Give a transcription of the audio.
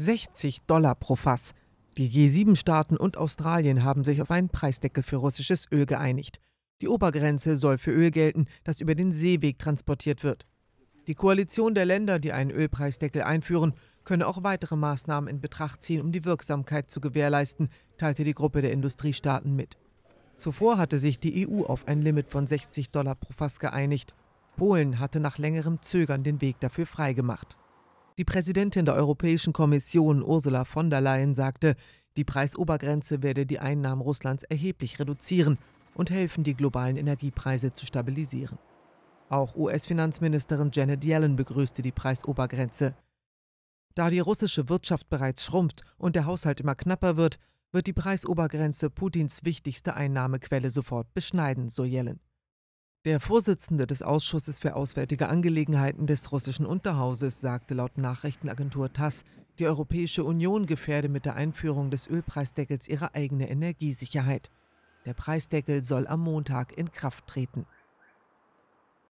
60 Dollar pro Fass. Die G7-Staaten und Australien haben sich auf einen Preisdeckel für russisches Öl geeinigt. Die Obergrenze soll für Öl gelten, das über den Seeweg transportiert wird. Die Koalition der Länder, die einen Ölpreisdeckel einführen, könne auch weitere Maßnahmen in Betracht ziehen, um die Wirksamkeit zu gewährleisten, teilte die Gruppe der Industriestaaten mit. Zuvor hatte sich die EU auf ein Limit von 60 Dollar pro Fass geeinigt. Polen hatte nach längerem Zögern den Weg dafür freigemacht. Die Präsidentin der Europäischen Kommission Ursula von der Leyen sagte, die Preisobergrenze werde die Einnahmen Russlands erheblich reduzieren und helfen, die globalen Energiepreise zu stabilisieren. Auch US-Finanzministerin Janet Yellen begrüßte die Preisobergrenze. Da die russische Wirtschaft bereits schrumpft und der Haushalt immer knapper wird, wird die Preisobergrenze Putins wichtigste Einnahmequelle sofort beschneiden, so Yellen. Der Vorsitzende des Ausschusses für Auswärtige Angelegenheiten des russischen Unterhauses sagte laut Nachrichtenagentur TASS, die Europäische Union gefährde mit der Einführung des Ölpreisdeckels ihre eigene Energiesicherheit. Der Preisdeckel soll am Montag in Kraft treten.